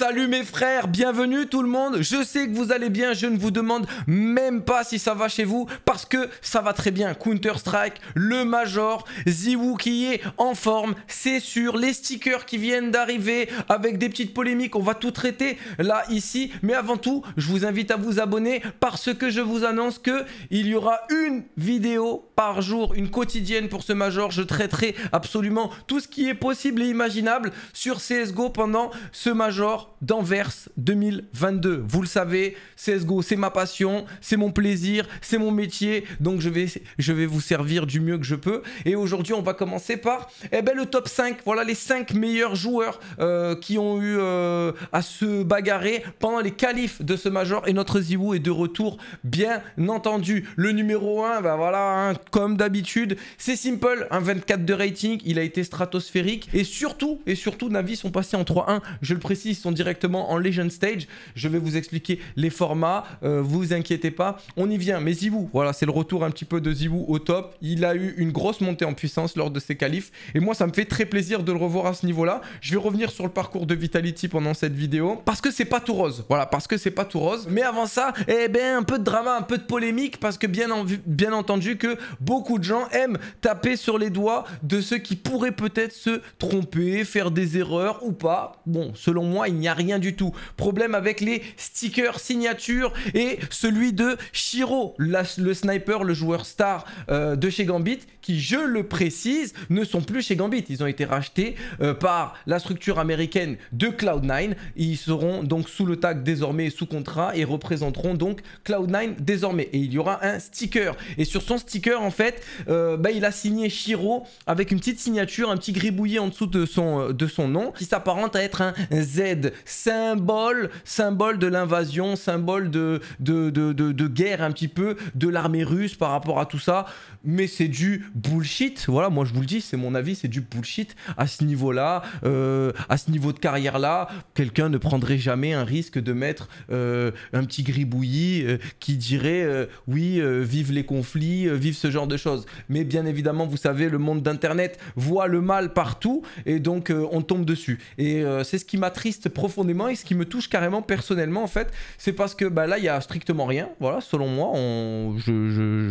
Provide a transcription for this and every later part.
Salut mes frères, bienvenue tout le monde. Je sais que vous allez bien, je ne vous demande même pas si ça va chez vous parce que ça va très bien. Counter-Strike, le Major, Ziwoo qui est en forme, c'est sûr. Les stickers qui viennent d'arriver avec des petites polémiques, on va tout traiter là ici. Mais avant tout, je vous invite à vous abonner parce que je vous annonce que il y aura une vidéo par jour, une quotidienne pour ce Major. Je traiterai absolument tout ce qui est possible et imaginable sur CSGO pendant ce Major d'Anvers 2022. Vous le savez, CSGO, c'est ma passion, c'est mon plaisir, c'est mon métier, donc je vais, je vais vous servir du mieux que je peux. Et aujourd'hui, on va commencer par eh ben, le top 5. Voilà les 5 meilleurs joueurs euh, qui ont eu euh, à se bagarrer pendant les qualifs de ce Major. Et notre Ziwoo est de retour, bien entendu. Le numéro 1, ben voilà, hein, comme d'habitude, c'est simple, un 24 de rating, il a été stratosphérique. Et surtout, et surtout, Navi sont passés en 3-1, je le précise, sont directement en Legend Stage. Je vais vous expliquer les formats, euh, vous inquiétez pas, on y vient. Mais Zibou, voilà, c'est le retour un petit peu de Zibou au top. Il a eu une grosse montée en puissance lors de ses qualifs et moi ça me fait très plaisir de le revoir à ce niveau-là. Je vais revenir sur le parcours de Vitality pendant cette vidéo parce que c'est pas tout rose. Voilà, parce que c'est pas tout rose. Mais avant ça, eh ben un peu de drama, un peu de polémique parce que bien, bien entendu que beaucoup de gens aiment taper sur les doigts de ceux qui pourraient peut-être se tromper, faire des erreurs ou pas. Bon, selon moi, il il n'y a rien du tout. Problème avec les stickers signatures et celui de Shiro, le sniper, le joueur star euh, de chez Gambit, qui, je le précise, ne sont plus chez Gambit. Ils ont été rachetés euh, par la structure américaine de Cloud9. Ils seront donc sous le tag désormais sous contrat et représenteront donc Cloud9 désormais. Et il y aura un sticker. Et sur son sticker, en fait, euh, bah, il a signé Shiro avec une petite signature, un petit gribouillé en dessous de son, de son nom, qui s'apparente à être un Z symbole, symbole de l'invasion, symbole de de, de, de, guerre un petit peu de l'armée russe par rapport à tout ça. Mais c'est du bullshit. Voilà, moi je vous le dis, c'est mon avis, c'est du bullshit à ce niveau-là, euh, à ce niveau de carrière-là. Quelqu'un ne prendrait jamais un risque de mettre euh, un petit gribouillis euh, qui dirait oui, vive les conflits, vive ce genre de choses. Mais bien évidemment, vous savez, le monde d'internet voit le mal partout et donc on tombe dessus. Et c'est ce qui m'attriste profondément et ce qui me touche carrément personnellement en fait, c'est parce que bah, là il y a strictement rien, voilà, selon moi, on,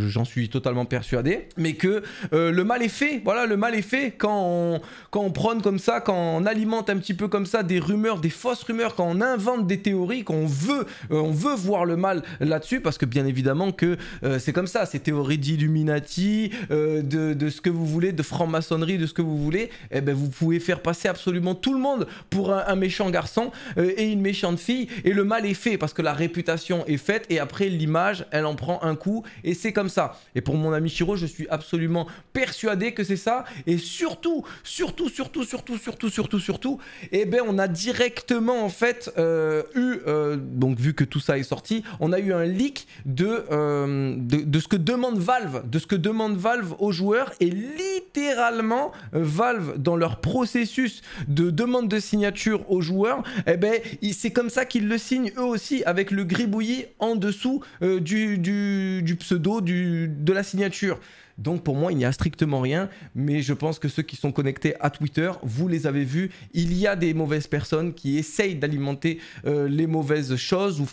j'en suis totalement persuadé, mais que euh, le mal est fait, voilà, le mal est fait quand on, quand on prône comme ça, quand on alimente un petit peu comme ça des rumeurs, des fausses rumeurs, quand on invente des théories, qu'on veut, euh, on veut voir le mal là-dessus, parce que bien évidemment que euh, c'est comme ça, ces théories d'Illuminati, de, ce que vous voulez, de franc-maçonnerie, de ce que vous voulez, et eh ben, vous pouvez faire passer absolument tout le monde pour un méchant garçon euh, et une méchante fille et le mal est fait parce que la réputation est faite et après l'image elle en prend un coup et c'est comme ça. Et pour mon ami Chiro je suis absolument persuadé que c'est ça et surtout, surtout, surtout, surtout, surtout, surtout, surtout, et eh ben on a directement en fait euh, eu, euh, donc vu que tout ça est sorti, on a eu un leak de ce que demande Valve, de ce que demande Valve aux joueurs et littéralement Valve dans leur processus de demande de signature aux joueurs eh ben, c'est comme ça qu'ils le signent eux aussi, avec le gribouillis en dessous euh, du, pseudo, de la signature. Donc pour moi, il n'y a strictement rien, mais je pense que ceux qui sont connectés à Twitter, vous les avez vus, il y a des mauvaises personnes qui essayent d'alimenter euh, les mauvaises choses ou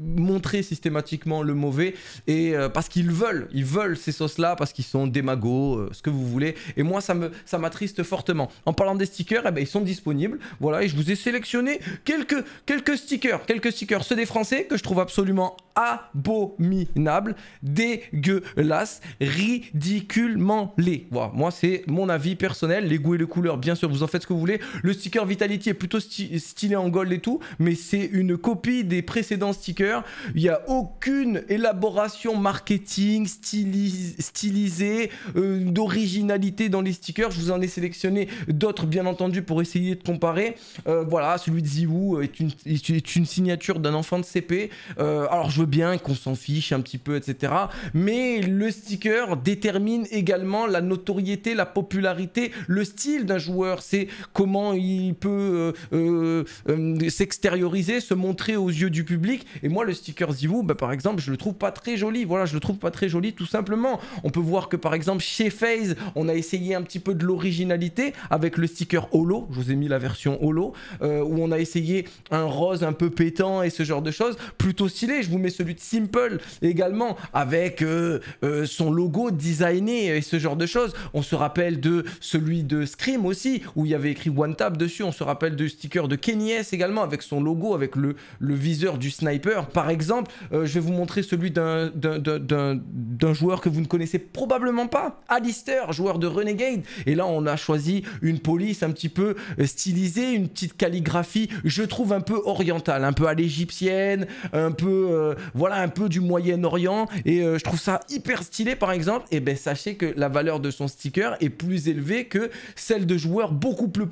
montrer systématiquement le mauvais, et euh, parce qu'ils veulent, ils veulent ces sauces-là, parce qu'ils sont démagos, euh, ce que vous voulez, et moi ça me ça m'attriste fortement. En parlant des stickers, eh ben, ils sont disponibles, voilà, et je vous ai sélectionné quelques, quelques stickers, quelques stickers, ceux des Français que je trouve absolument abominables, dégueulasses, ridicules, ridiculement laid. moi c'est mon avis personnel, les goûts et les couleurs, bien sûr, vous en faites ce que vous voulez. Le sticker Vitality est plutôt stylé en gold et tout, mais c'est une copie des précédents stickers. Il n'y a aucune élaboration marketing stylisée, euh, d'originalité dans les stickers. Je vous en ai sélectionné d'autres, bien entendu, pour essayer de comparer. Euh, voilà, celui de Ziwoo est une, est une signature d'un enfant de CP. Euh, alors je veux bien qu'on s'en fiche un petit peu, etc. Mais le sticker détermine mine également la notoriété, la popularité, le style d'un joueur. C'est comment il peut euh, euh, euh, s'extérioriser, se montrer aux yeux du public. Et moi, le sticker Zivou, bah, par exemple, je le trouve pas très joli. Voilà, je le trouve pas très joli tout simplement. On peut voir que par exemple chez FaZe, on a essayé un petit peu de l'originalité avec le sticker Holo. Je vous ai mis la version Holo où on a essayé un rose un peu pétant et ce genre de choses. Plutôt stylé. Je vous mets celui de Simple également avec son logo design et ce genre de choses. On se rappelle de celui de Scream aussi, où il y avait écrit One Tap dessus. On se rappelle de sticker de Kenny S également, avec son logo, avec le, le viseur du sniper. Par exemple, euh, je vais vous montrer celui d'un joueur que vous ne connaissez probablement pas, Alistair, joueur de Renegade. Et là, on a choisi une police un petit peu stylisée, une petite calligraphie, je trouve un peu orientale, un peu à l'égyptienne, un peu, euh, voilà, un peu du Moyen-Orient. Et euh, je trouve ça hyper stylé, par exemple. Et ben, sachez que la valeur de son sticker est plus élevée que celle de joueurs beaucoup plus,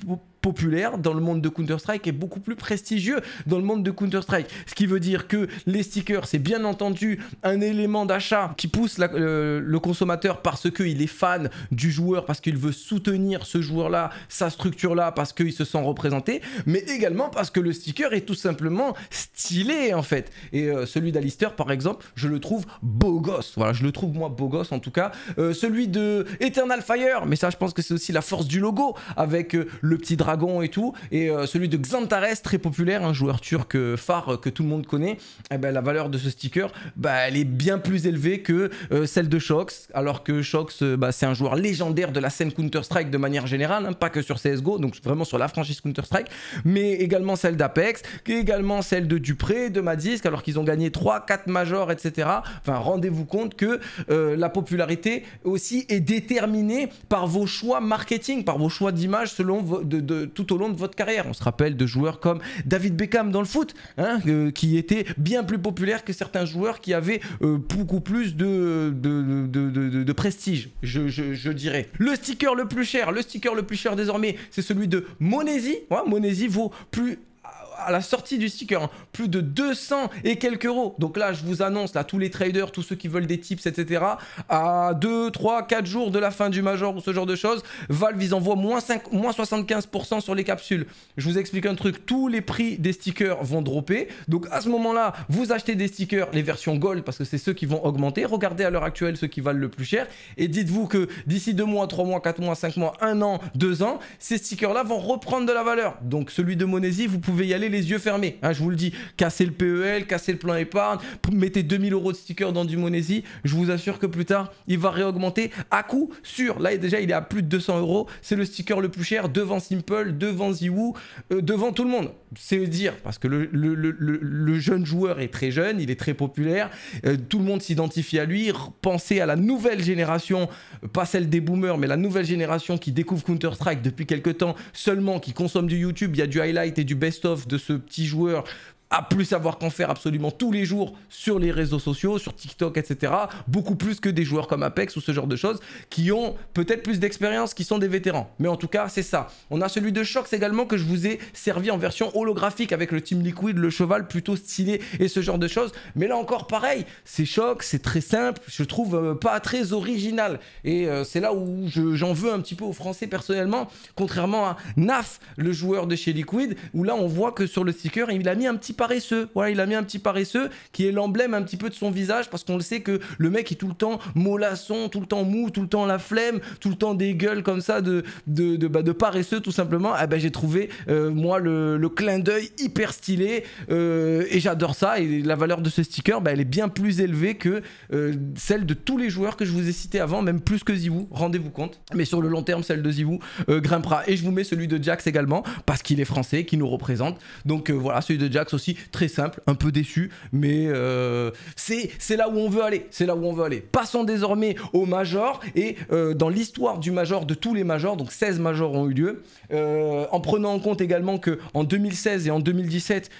populaire dans le monde de Counter-Strike et beaucoup plus prestigieux dans le monde de Counter-Strike. Ce qui veut dire que les stickers, c'est bien entendu un élément d'achat qui pousse le consommateur parce qu'il est fan du joueur, parce qu'il veut soutenir ce joueur-là, sa structure-là, parce qu'il se sent représenté, mais également parce que le sticker est tout simplement stylé en fait. Et euh, celui d'Alister par exemple, je le trouve beau gosse. Voilà, je le trouve moi beau gosse en tout cas. Euh, celui de Eternal Fire, mais ça je pense que c'est aussi la force du logo avec euh, le petit dragon et tout. Et euh, celui de Xantares, très populaire, un joueur turc euh, phare euh, que tout le monde connaît, eh ben, la valeur de ce sticker, bah, elle est bien plus élevée que celle de Shox. Alors que Shox, bah, c'est un joueur légendaire de la scène Counter-Strike de manière générale, hein, pas que sur CSGO, donc vraiment sur la franchise Counter-Strike, mais également celle d'Apex, également celle de Dupré, de Madisk alors qu'ils ont gagné 3, 4 majors, etc. Enfin, rendez-vous compte que la popularité aussi est déterminée par vos choix marketing, par vos choix d'image selon vos, de tout au long de votre carrière. On se rappelle de joueurs comme David Beckham dans le foot, hein, euh, qui était bien plus populaire que certains joueurs qui avaient euh, beaucoup plus de, de, prestige, je, dirais. Le sticker le plus cher, le sticker le plus cher désormais, c'est celui de Monesi. Ouais, Monesi vaut plus à la sortie du sticker, hein. plus de 200 et quelques euros. Donc là, je vous annonce, là, tous les traders, tous ceux qui veulent des tips, etc., à 2, 3, 4 jours de la fin du Major ou ce genre de choses, Valve, ils envoient moins, 5, 75% sur les capsules. Je vous explique un truc, tous les prix des stickers vont dropper. Donc à ce moment-là, vous achetez des stickers, les versions gold, parce que c'est ceux qui vont augmenter. Regardez à l'heure actuelle ceux qui valent le plus cher. Et dites-vous que d'ici 2 mois, 3 mois, 4 mois, 5 mois, 1 an, 2 ans, ces stickers-là vont reprendre de la valeur. Donc celui de Monesi, vous pouvez y aller les yeux fermés. Hein, je vous le dis, cassez le PEL, cassez le plan épargne, mettez 2000 euros de sticker dans du Monesi. Je vous assure que plus tard, il va réaugmenter à coup sûr. Là, déjà, il est à plus de 200 euros. C'est le sticker le plus cher devant Simple, devant Ziwoo, euh, devant tout le monde. C'est dire, parce que le, jeune joueur est très jeune, il est très populaire. Euh, tout le monde s'identifie à lui. Pensez à la nouvelle génération, euh, pas celle des boomers, mais la nouvelle génération qui découvre Counter-Strike depuis quelques temps seulement, qui consomme du YouTube. Il y a du highlight et du best-of de ce petit joueur à plus savoir qu'en faire absolument tous les jours sur les réseaux sociaux, sur TikTok, etc. Beaucoup plus que des joueurs comme Apex ou ce genre de choses qui ont peut-être plus d'expérience, qui sont des vétérans. Mais en tout cas, c'est ça. On a celui de Shox également que je vous ai servi en version holographique avec le Team Liquid, le cheval plutôt stylé et ce genre de choses. Mais là encore, pareil, c'est Shox, c'est très simple, je trouve euh, pas très original. Et euh, c'est là où j'en veux un petit peu aux Français personnellement, contrairement à Naf, le joueur de chez Liquid, où là on voit que sur le sticker, il a mis un petit paresseux. Voilà, il a mis un petit paresseux qui est l'emblème un petit peu de son visage parce qu'on le sait que le mec est tout le temps mollasson, tout le temps mou, tout le temps la flemme, tout le temps des gueules comme ça de, de, de, bah, paresseux tout simplement. Ah ben j'ai trouvé euh, moi le, clin d'œil hyper stylé euh, et j'adore ça. Et la valeur de ce sticker, bah, elle est bien plus élevée que euh, celle de tous les joueurs que je vous ai cités avant, même plus que Zivou, rendez-vous compte. Mais sur le long terme, celle de Zivou grimpera. Et je vous mets celui de Jax également parce qu'il est français, qui nous représente. Donc voilà, celui de Jax aussi très simple, un peu déçu, mais euh, c'est là où on veut aller. C'est là où on veut aller. Passons désormais au major et euh, dans l'histoire du major, de tous les majors, donc 16 majors ont eu lieu, euh, en prenant en compte également que en 2016 et en 2017,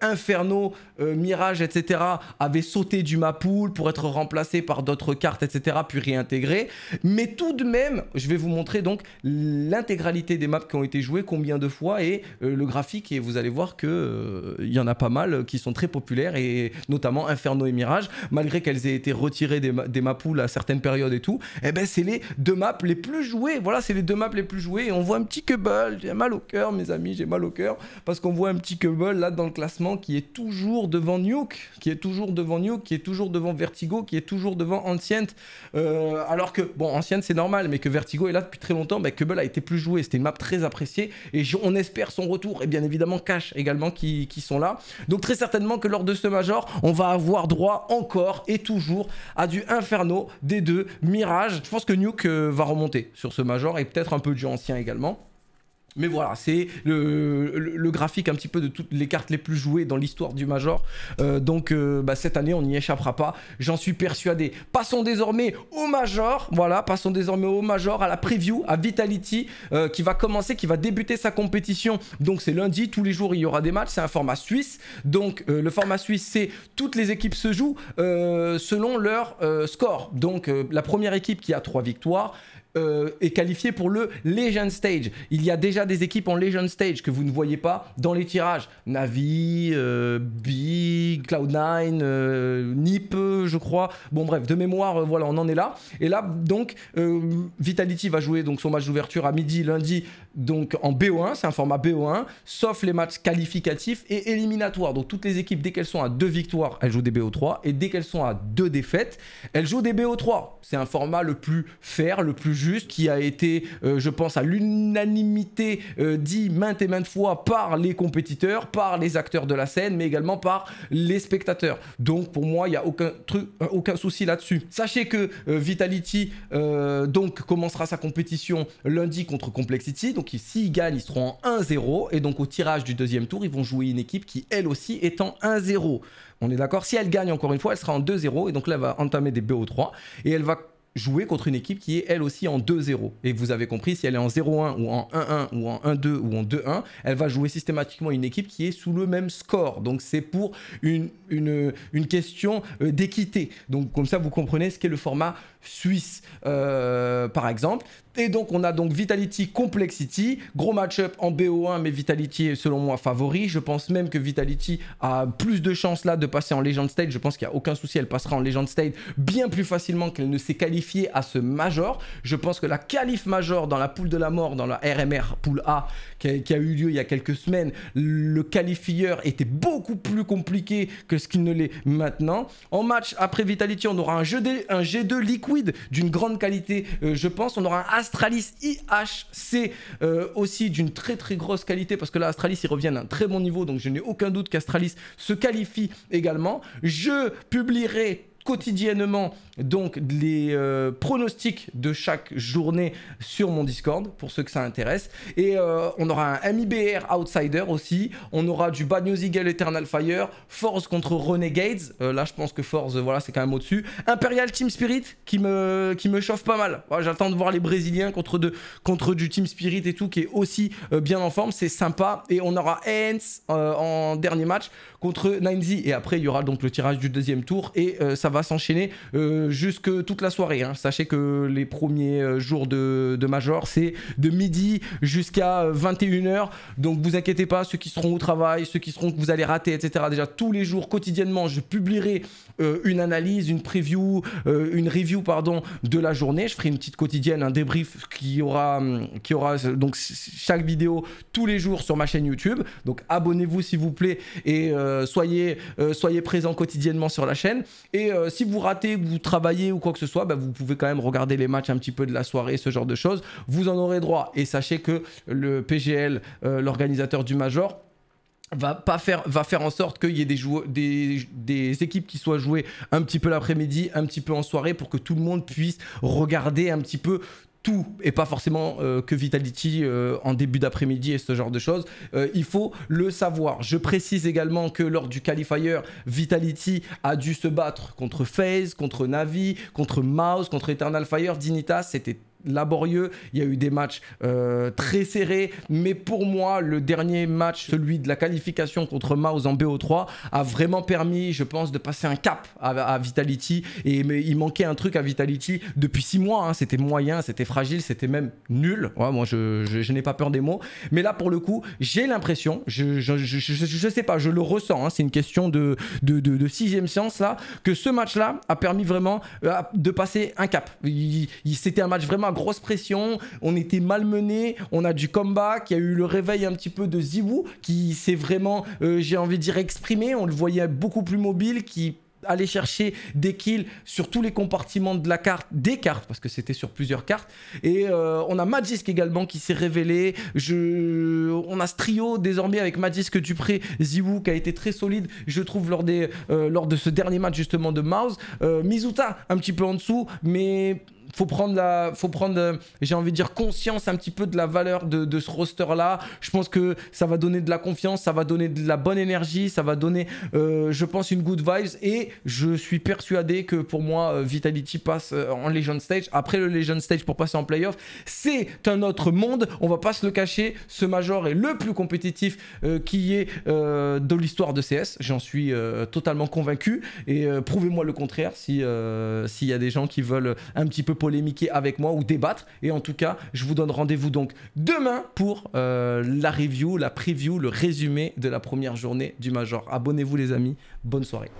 Inferno, Mirage, etc. avaient sauté du pool pour être remplacés par d'autres cartes, etc. puis réintégrés. Mais tout de même, je vais vous montrer donc l'intégralité des maps qui ont été jouées, combien de fois et le graphique et vous allez voir qu'il y en a a pas mal euh, qui sont très populaires, et notamment Inferno et Mirage, malgré qu'elles aient été retirées des, map pools à certaines périodes et tout, et eh ben c'est les deux maps les plus jouées. Voilà, c'est les deux maps les plus jouées, et on voit un petit Cubble, j'ai mal au cœur, mes amis, j'ai mal au cœur, parce qu'on voit un petit Cubble là dans le classement qui est toujours devant Nuke, qui est toujours devant Nuke, qui est toujours devant Vertigo, qui est toujours devant Ancient, euh, alors que, bon, Ancient c'est normal, mais que Vertigo est là depuis très longtemps, ben Cubble a été plus joué, c'était une map très appréciée, et on espère son retour, et bien évidemment Cash également qui sont là. Donc très certainement que lors de ce Major, on va avoir droit encore et toujours à du Inferno, des deux Mirage. Je pense que Nuke euh, va remonter sur ce Major et peut-être un peu du ancien également. Mais voilà, c'est le, graphique un petit peu de toutes les cartes les plus jouées dans l'histoire du Major. Euh, donc euh, bah, cette année, on n'y échappera pas, j'en suis persuadé. Passons désormais au Major, voilà, passons désormais au Major, à la preview, à Vitality, euh, qui va commencer, qui va débuter sa compétition. Donc c'est lundi, tous les jours, il y aura des matchs, c'est un format suisse. Donc le format suisse, c'est toutes les équipes se jouent selon leur score. Donc la première équipe qui a trois victoires euh, est qualifié pour le Legend Stage. Il y a déjà des équipes en Legend Stage que vous ne voyez pas dans les tirages. Navi, euh, Big, Cloud9, euh, je crois. Bon bref, de mémoire, euh, voilà, on en est là. Et là, donc, Vitality va jouer donc, son match d'ouverture à midi lundi, donc en BO1, c'est un format BO1, sauf les matchs qualificatifs et éliminatoires. Donc toutes les équipes, dès qu'elles sont à deux victoires, elles jouent des BO3, et dès qu'elles sont à deux défaites, elles jouent des BO3. C'est un format le plus fair, le plus juste qui a été, euh, je pense, à l'unanimité euh, dit maintes et maintes fois par les compétiteurs, par les acteurs de la scène, mais également par les spectateurs. Donc pour moi, il n'y a aucun, truc, euh, aucun souci là-dessus. Sachez que Vitality donc commencera sa compétition lundi contre Complexity. Donc s'ils gagnent, ils seront en 1-0. Et donc au tirage du deuxième tour, ils vont jouer une équipe qui, elle aussi, est en 1-0. On est d'accord Si elle gagne encore une fois, elle sera en 2-0. Et donc là, elle va entamer des BO3. Et elle va jouer contre une équipe qui est elle aussi en 2-0. Et vous avez compris, si elle est en 0-1 ou en 1-1 ou en 1-2 ou en 2-1, elle va jouer systématiquement une équipe qui est sous le même score. Donc c'est pour une, une, question euh, d'équité. Donc comme ça, vous comprenez ce qu'est le format suisse, euh, par exemple. Et donc on a donc Vitality Complexity, gros match-up en BO1, mais Vitality est selon moi favori. Je pense même que Vitality a plus de chances là de passer en Legend State. Je pense qu'il n'y a aucun souci, elle passera en Legend State bien plus facilement qu'elle ne s'est qualifiée à ce major. Je pense que la qualif major dans la poule de la mort, dans la RMR poule A, qui a, eu lieu il y a quelques semaines, le qualifieur était beaucoup plus compliqué que ce qu'il ne l'est maintenant. En match après Vitality, on aura un, jeu de, un G2 Liquid d'une grande qualité, euh, je pense. On aura un Astralis IHC euh, aussi d'une très très grosse qualité parce que là, Astralis, ils revient à un très bon niveau, donc je n'ai aucun doute qu'Astralis se qualifie également. Je publierai quotidiennement donc les euh, pronostics de chaque journée sur mon Discord pour ceux que ça intéresse. Et euh, on aura un MIBR Outsider aussi. On aura du Bad News Eagle Eternal Fire, Force contre Renegades. Gates euh, là, je pense que Force, voilà, c'est quand même au-dessus. Imperial Team Spirit qui me, qui me chauffe pas mal. J'attends de voir les Brésiliens contre, de, contre du Team Spirit et tout qui est aussi bien en forme. C'est sympa. Et on aura Hans en dernier match contre 9Z. Et après, il y aura donc le tirage du deuxième tour et ça va va s'enchaîner euh, jusque toute la soirée. Hein. Sachez que les premiers euh, jours de, Major, c'est de midi jusqu'à 21h. Euh, donc vous inquiétez pas, ceux qui seront au travail, ceux qui seront que vous allez rater, etc. Déjà tous les jours, quotidiennement, je publierai une analyse, une preview, une review pardon de la journée. Je ferai une petite quotidienne, un débrief qui aura, hum, qui aura donc chaque vidéo tous les jours sur ma chaîne YouTube. Donc abonnez-vous s'il vous plaît et soyez soyez présents quotidiennement sur la chaîne. Et euh, si vous ratez, vous travaillez ou quoi que ce soit, bah, vous pouvez quand même regarder les matchs un petit peu de la soirée, ce genre de choses. Vous en aurez droit. Et sachez que le PGL, euh, l'organisateur du Major, va pas faire va faire en sorte qu'il y ait des, des équipes qui soient jouées un petit peu l'après-midi un petit peu en soirée pour que tout le monde puisse regarder un petit peu et pas forcément euh, que Vitality euh, en début d'après-midi et ce genre de choses. Euh, il faut le savoir. Je précise également que lors du qualifier, Vitality a dû se battre contre FaZe, contre Navi, contre Mouse, contre Eternal Fire, Dignitas. C'était laborieux. Il y a eu des matchs euh, très serrés, mais pour moi, le dernier match, celui de la qualification contre Maus en BO3, a vraiment permis, je pense, de passer un cap à, Vitality. Et il manquait un truc à Vitality depuis six mois. Hein. C'était moyen, c'était fragile, c'était même nul. moi, je, n'ai pas peur des mots. Mais là, pour le coup, j'ai l'impression, je, je, sais pas, je le ressens. Hein. C'est une question de, de, de, sixième séance là, que ce match-là a permis vraiment euh, de passer un cap. c'était un match vraiment à grosse pression, on était malmené, on a du combat, il y a eu le réveil un petit peu de Zibou qui s'est vraiment, euh, j'ai envie de dire, exprimé, on le voyait beaucoup plus mobile, qui allait chercher des kills sur tous les compartiments de la carte, des cartes, parce que c'était sur plusieurs cartes. Et euh, on a Magisk également qui s'est révélé. Je... On a ce trio désormais avec Magisk Dupré, Ziwu qui a été très solide, je trouve, lors, des, euh, lors de ce dernier match justement de Mouse. Mizuta un petit peu en dessous, mais faut prendre la, faut prendre, j'ai envie de dire conscience un petit peu de la valeur de, ce roster là. Je pense que ça va donner de la confiance, ça va donner de la bonne énergie, ça va donner, euh, je pense, une good vibes et je suis persuadé que pour moi euh, Vitality passe euh, en Legend Stage. Après le Legend Stage pour passer en playoff, c'est un autre monde. On va pas se le cacher, ce major est le plus compétitif qui est de l'histoire de CS. J'en suis totalement convaincu et prouvez-moi le contraire si s'il y a des gens qui veulent un petit peu polémiquer avec moi ou débattre. Et en tout cas, je vous donne rendez-vous donc demain pour euh, la review, la preview, le résumé de la première journée du Major. Abonnez-vous les amis, bonne soirée.